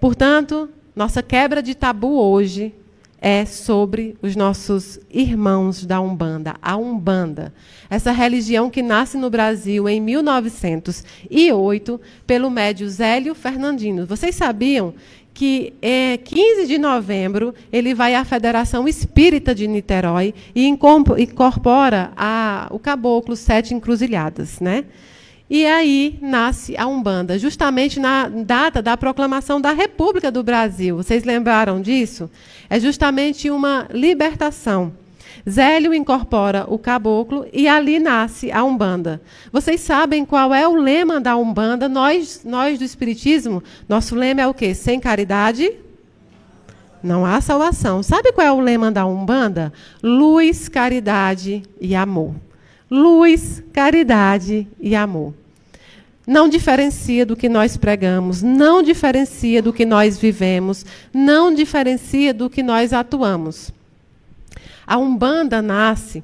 Portanto, nossa quebra de tabu hoje é sobre os nossos irmãos da Umbanda, a Umbanda, essa religião que nasce no Brasil em 1908 pelo médio Zélio Fernandino. Vocês sabiam que é, eh, 15 de novembro ele vai à Federação Espírita de Niterói e incorpora a, o Caboclo Sete Encruzilhadas, né? E aí nasce a Umbanda, justamente na data da proclamação da República do Brasil. Vocês lembraram disso? É justamente uma libertação. Zélio incorpora o caboclo e ali nasce a Umbanda. Vocês sabem qual é o lema da Umbanda? Nós, nós do Espiritismo, nosso lema é o quê? Sem caridade, não há salvação. Sabe qual é o lema da Umbanda? Luz, caridade e amor luz, caridade e amor. Não diferencia do que nós pregamos, não diferencia do que nós vivemos, não diferencia do que nós atuamos. A Umbanda nasce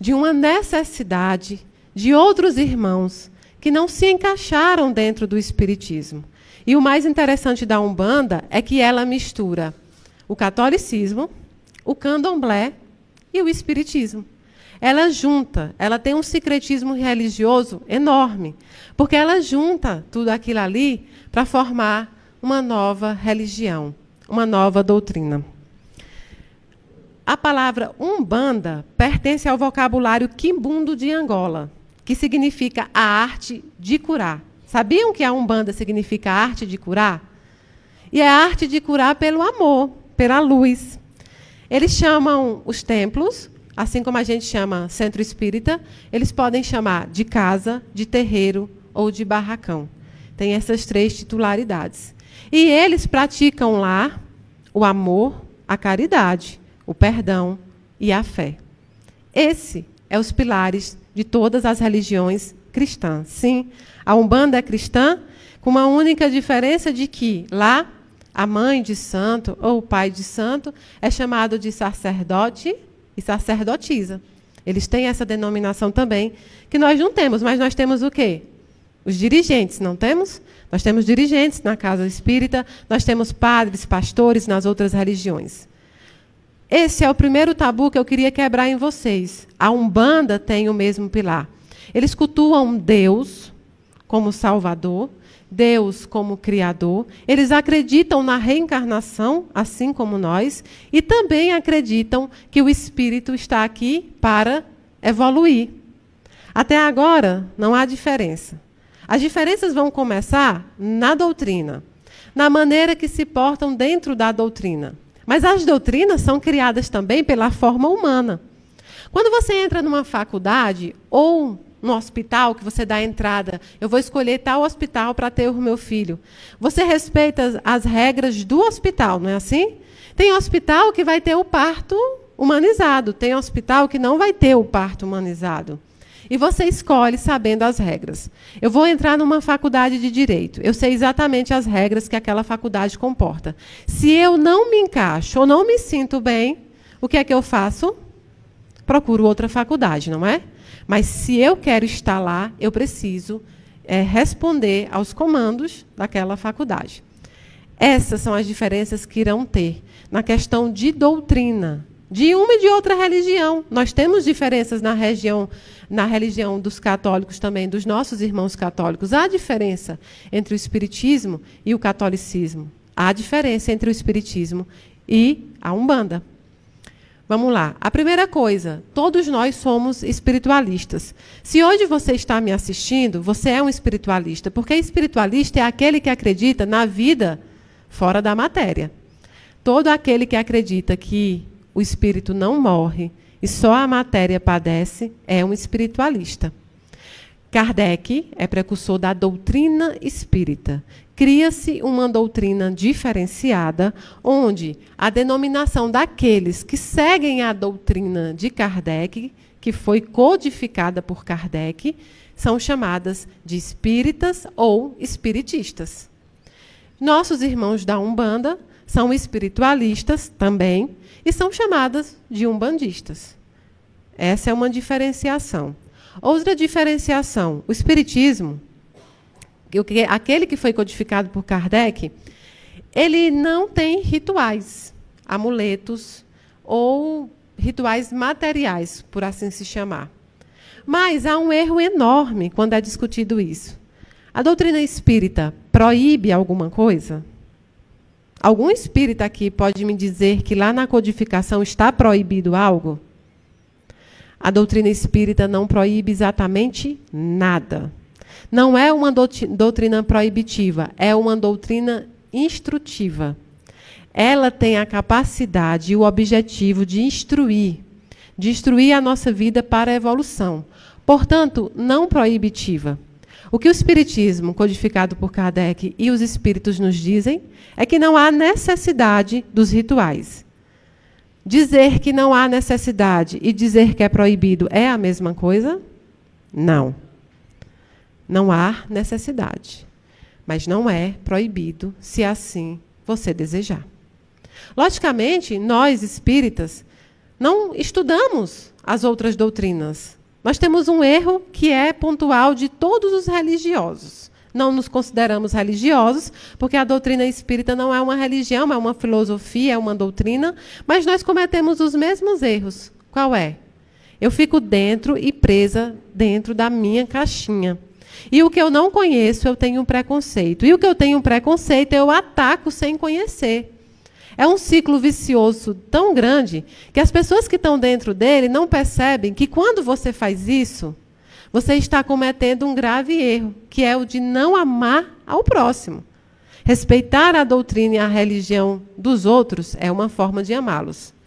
de uma necessidade de outros irmãos que não se encaixaram dentro do Espiritismo. E o mais interessante da Umbanda é que ela mistura o catolicismo, o candomblé e o espiritismo ela junta, ela tem um secretismo religioso enorme, porque ela junta tudo aquilo ali para formar uma nova religião, uma nova doutrina. A palavra umbanda pertence ao vocabulário quimbundo de Angola, que significa a arte de curar. Sabiam que a umbanda significa a arte de curar? E é a arte de curar pelo amor, pela luz. Eles chamam os templos Assim como a gente chama centro espírita, eles podem chamar de casa, de terreiro ou de barracão. Tem essas três titularidades. E eles praticam lá o amor, a caridade, o perdão e a fé. Esse é os pilares de todas as religiões cristãs. Sim, a Umbanda é cristã, com uma única diferença de que lá a mãe de santo ou o pai de santo é chamado de sacerdote e sacerdotisa. Eles têm essa denominação também, que nós não temos, mas nós temos o quê? Os dirigentes, não temos? Nós temos dirigentes na casa espírita, nós temos padres, pastores nas outras religiões. Esse é o primeiro tabu que eu queria quebrar em vocês. A Umbanda tem o mesmo pilar. Eles cultuam Deus como Salvador, Deus como Criador, eles acreditam na reencarnação, assim como nós, e também acreditam que o espírito está aqui para evoluir. Até agora, não há diferença. As diferenças vão começar na doutrina, na maneira que se portam dentro da doutrina. Mas as doutrinas são criadas também pela forma humana. Quando você entra numa faculdade ou no hospital que você dá entrada. Eu vou escolher tal hospital para ter o meu filho. Você respeita as regras do hospital, não é assim? Tem hospital que vai ter o parto humanizado, tem hospital que não vai ter o parto humanizado. E você escolhe sabendo as regras. Eu vou entrar numa faculdade de direito. Eu sei exatamente as regras que aquela faculdade comporta. Se eu não me encaixo ou não me sinto bem, o que é que eu faço? procuro outra faculdade, não é? Mas se eu quero estar lá, eu preciso é, responder aos comandos daquela faculdade. Essas são as diferenças que irão ter na questão de doutrina, de uma e de outra religião. Nós temos diferenças na região, na religião dos católicos também, dos nossos irmãos católicos. Há diferença entre o espiritismo e o catolicismo. Há diferença entre o espiritismo e a Umbanda. Vamos lá. A primeira coisa, todos nós somos espiritualistas. Se hoje você está me assistindo, você é um espiritualista, porque espiritualista é aquele que acredita na vida fora da matéria. Todo aquele que acredita que o espírito não morre e só a matéria padece é um espiritualista. Kardec é precursor da doutrina espírita. Cria-se uma doutrina diferenciada, onde a denominação daqueles que seguem a doutrina de Kardec, que foi codificada por Kardec, são chamadas de espíritas ou espiritistas. Nossos irmãos da Umbanda são espiritualistas também e são chamadas de umbandistas. Essa é uma diferenciação. Outra diferenciação: o Espiritismo, aquele que foi codificado por Kardec, ele não tem rituais, amuletos ou rituais materiais, por assim se chamar. Mas há um erro enorme quando é discutido isso. A doutrina espírita proíbe alguma coisa? Algum espírita aqui pode me dizer que lá na codificação está proibido algo? A doutrina espírita não proíbe exatamente nada. Não é uma doutrina proibitiva, é uma doutrina instrutiva. Ela tem a capacidade e o objetivo de instruir, de instruir a nossa vida para a evolução. Portanto, não proibitiva. O que o Espiritismo, codificado por Kardec, e os Espíritos nos dizem é que não há necessidade dos rituais. Dizer que não há necessidade e dizer que é proibido é a mesma coisa? Não. Não há necessidade. Mas não é proibido, se assim você desejar. Logicamente, nós espíritas não estudamos as outras doutrinas. Nós temos um erro que é pontual de todos os religiosos não nos consideramos religiosos, porque a doutrina espírita não é uma religião, é uma filosofia, é uma doutrina, mas nós cometemos os mesmos erros. Qual é? Eu fico dentro e presa dentro da minha caixinha. E o que eu não conheço, eu tenho um preconceito. E o que eu tenho um preconceito, eu ataco sem conhecer. É um ciclo vicioso tão grande que as pessoas que estão dentro dele não percebem que quando você faz isso, você está cometendo um grave erro, que é o de não amar ao próximo. Respeitar a doutrina e a religião dos outros é uma forma de amá-los.